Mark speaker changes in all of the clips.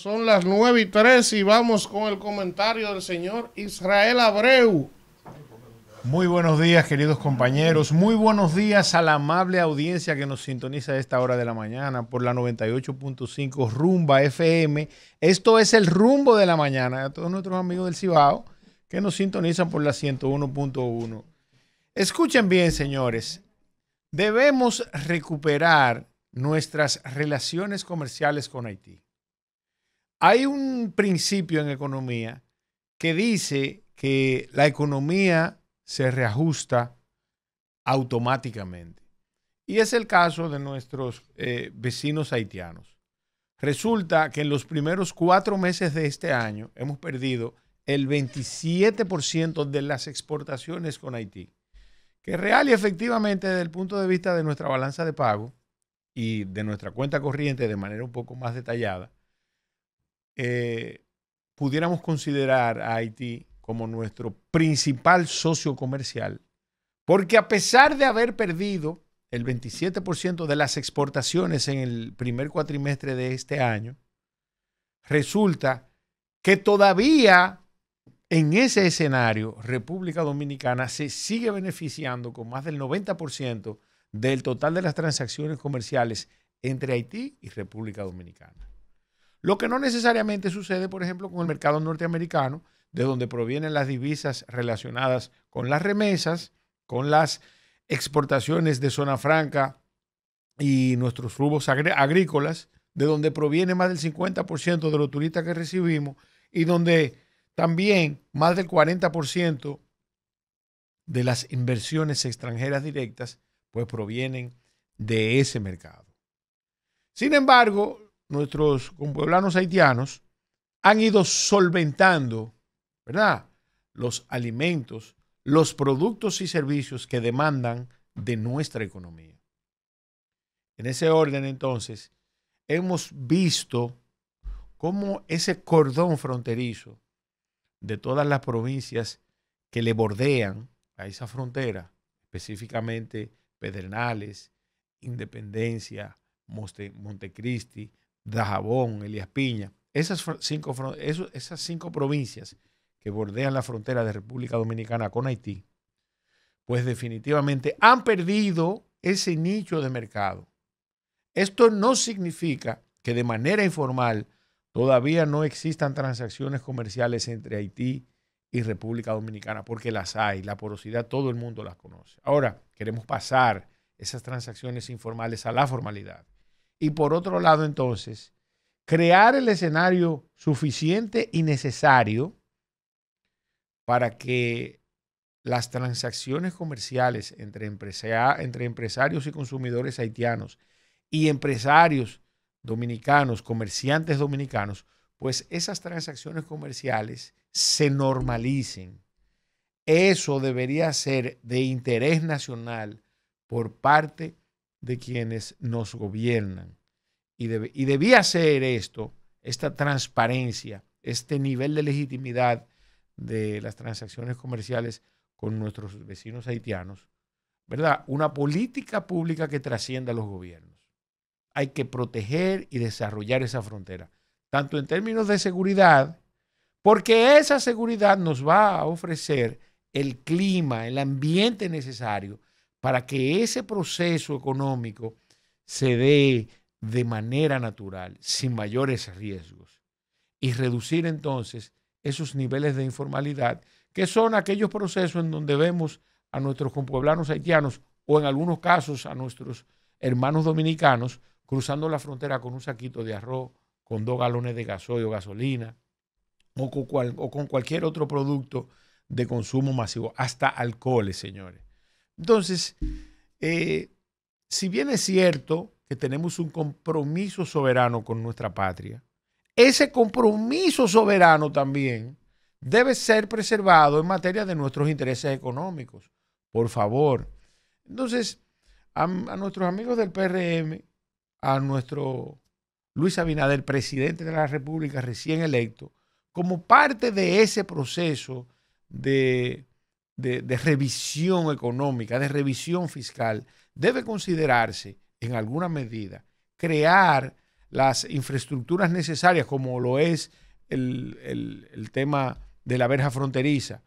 Speaker 1: Son las 9 y 3 y vamos con el comentario del señor Israel Abreu. Muy buenos días, queridos compañeros. Muy buenos días a la amable audiencia que nos sintoniza a esta hora de la mañana por la 98.5 Rumba FM. Esto es el rumbo de la mañana a todos nuestros amigos del Cibao que nos sintonizan por la 101.1. Escuchen bien, señores. Debemos recuperar nuestras relaciones comerciales con Haití. Hay un principio en economía que dice que la economía se reajusta automáticamente. Y es el caso de nuestros eh, vecinos haitianos. Resulta que en los primeros cuatro meses de este año hemos perdido el 27% de las exportaciones con Haití, que real y efectivamente desde el punto de vista de nuestra balanza de pago y de nuestra cuenta corriente de manera un poco más detallada, eh, pudiéramos considerar a Haití como nuestro principal socio comercial, porque a pesar de haber perdido el 27% de las exportaciones en el primer cuatrimestre de este año, resulta que todavía en ese escenario República Dominicana se sigue beneficiando con más del 90% del total de las transacciones comerciales entre Haití y República Dominicana. Lo que no necesariamente sucede, por ejemplo, con el mercado norteamericano, de donde provienen las divisas relacionadas con las remesas, con las exportaciones de zona franca y nuestros rubros agrícolas, de donde proviene más del 50% de los turistas que recibimos y donde también más del 40% de las inversiones extranjeras directas, pues provienen de ese mercado. Sin embargo, nuestros compueblanos haitianos han ido solventando, ¿verdad? Los alimentos, los productos y servicios que demandan de nuestra economía. En ese orden, entonces, hemos visto cómo ese cordón fronterizo de todas las provincias que le bordean a esa frontera, específicamente Pedernales, Independencia, Montecristi, Dajabón, Elías Piña, esas cinco, esas cinco provincias que bordean la frontera de República Dominicana con Haití, pues definitivamente han perdido ese nicho de mercado. Esto no significa que de manera informal todavía no existan transacciones comerciales entre Haití y República Dominicana, porque las hay, la porosidad todo el mundo las conoce. Ahora, queremos pasar esas transacciones informales a la formalidad. Y por otro lado, entonces, crear el escenario suficiente y necesario para que las transacciones comerciales entre, empresa, entre empresarios y consumidores haitianos y empresarios dominicanos, comerciantes dominicanos, pues esas transacciones comerciales se normalicen. Eso debería ser de interés nacional por parte de quienes nos gobiernan. Y, debía ser esto, esta transparencia, este nivel de legitimidad de las transacciones comerciales con nuestros vecinos haitianos, ¿verdad? Una política pública que trascienda a los gobiernos. Hay que proteger y desarrollar esa frontera, tanto en términos de seguridad, porque esa seguridad nos va a ofrecer el clima, el ambiente necesario para que ese proceso económico se dé de manera natural, sin mayores riesgos, y reducir entonces esos niveles de informalidad, que son aquellos procesos en donde vemos a nuestros compueblanos haitianos o en algunos casos a nuestros hermanos dominicanos cruzando la frontera con un saquito de arroz, con dos galones de gasoil o gasolina, o con, o con cualquier otro producto de consumo masivo, hasta alcoholes, señores. Entonces, eh, si bien es cierto que tenemos un compromiso soberano con nuestra patria, ese compromiso soberano también debe ser preservado en materia de nuestros intereses económicos. Por favor. Entonces, a, a nuestros amigos del PRM, a nuestro Luis Abinader, presidente de la República recién electo, como parte de ese proceso de de, revisión económica, de revisión fiscal, debe considerarse en alguna medida crear las infraestructuras necesarias, como lo es el, el, tema de la verja fronteriza,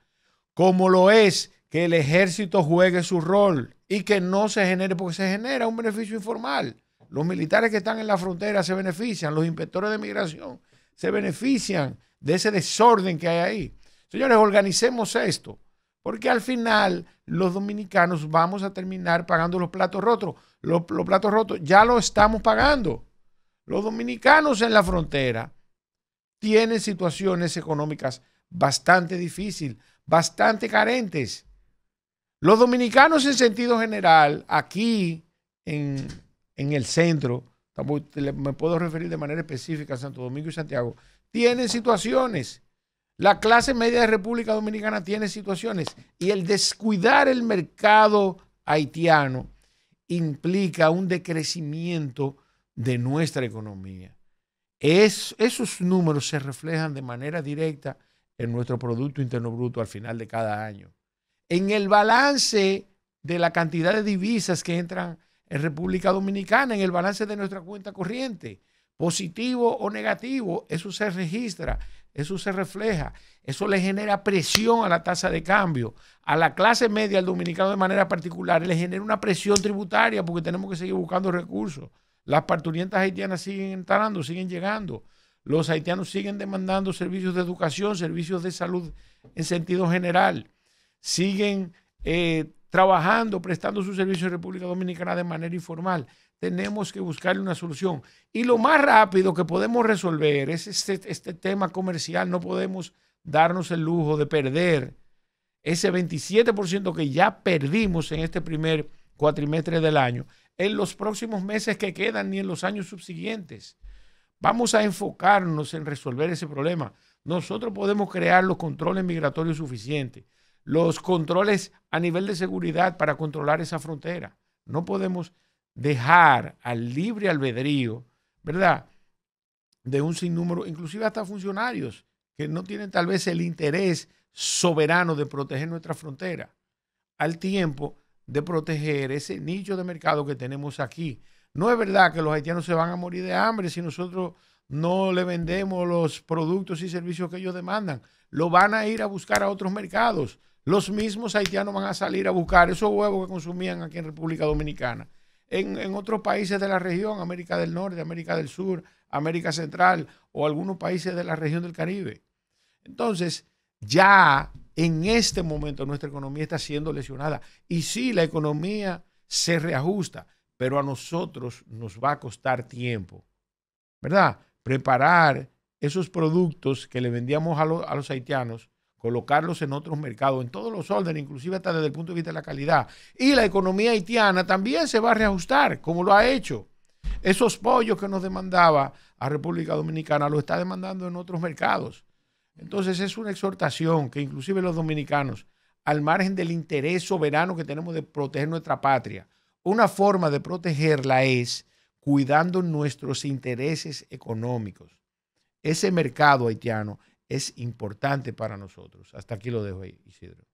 Speaker 1: como lo es que el ejército juegue su rol y que no se genere, porque se genera un beneficio informal. Los militares que están en la frontera se benefician, los inspectores de migración se benefician de ese desorden que hay ahí. Señores, organicemos esto. Porque al final los dominicanos vamos a terminar pagando los platos rotos. Los, platos rotos ya lo estamos pagando. Los dominicanos en la frontera tienen situaciones económicas bastante difíciles, bastante carentes. Los dominicanos en sentido general, aquí en, en el centro, me puedo referir de manera específica a Santo Domingo y Santiago, tienen situaciones la clase media de República Dominicana tiene situaciones y el descuidar el mercado haitiano implica un decrecimiento de nuestra economía. Es, esos números se reflejan de manera directa en nuestro Producto Interno Bruto al final de cada año. En el balance de la cantidad de divisas que entran en República Dominicana, en el balance de nuestra cuenta corriente, positivo o negativo, eso se registra. Eso se refleja. Eso le genera presión a la tasa de cambio. A la clase media, al dominicano de manera particular, le genera una presión tributaria porque tenemos que seguir buscando recursos. Las parturientas haitianas siguen entrando, siguen llegando. Los haitianos siguen demandando servicios de educación, servicios de salud en sentido general. Siguen eh, trabajando, prestando sus servicios en República Dominicana de manera informal tenemos que buscarle una solución. Y lo más rápido que podemos resolver es este, este tema comercial. No podemos darnos el lujo de perder ese 27% que ya perdimos en este primer cuatrimestre del año, en los próximos meses que quedan ni en los años subsiguientes. Vamos a enfocarnos en resolver ese problema. Nosotros podemos crear los controles migratorios suficientes, los controles a nivel de seguridad para controlar esa frontera. No podemos dejar al libre albedrío, ¿verdad? De un sinnúmero, inclusive hasta funcionarios que no tienen tal vez el interés soberano de proteger nuestra frontera, al tiempo de proteger ese nicho de mercado que tenemos aquí. No es verdad que los haitianos se van a morir de hambre si nosotros no le vendemos los productos y servicios que ellos demandan. Lo van a ir a buscar a otros mercados. Los mismos haitianos van a salir a buscar esos huevos que consumían aquí en República Dominicana en, otros países de la región, América del Norte, América del Sur, América Central o algunos países de la región del Caribe. Entonces, ya en este momento nuestra economía está siendo lesionada. Y sí, la economía se reajusta, pero a nosotros nos va a costar tiempo, ¿verdad? Preparar esos productos que le vendíamos a los haitianos colocarlos en otros mercados, en todos los órdenes, inclusive hasta desde el punto de vista de la calidad. Y la economía haitiana también se va a reajustar, como lo ha hecho. Esos pollos que nos demandaba a República Dominicana lo está demandando en otros mercados. Entonces es una exhortación que inclusive los dominicanos, al margen del interés soberano que tenemos de proteger nuestra patria, una forma de protegerla es cuidando nuestros intereses económicos. Ese mercado haitiano es importante para nosotros. Hasta aquí lo dejo ahí, Isidro.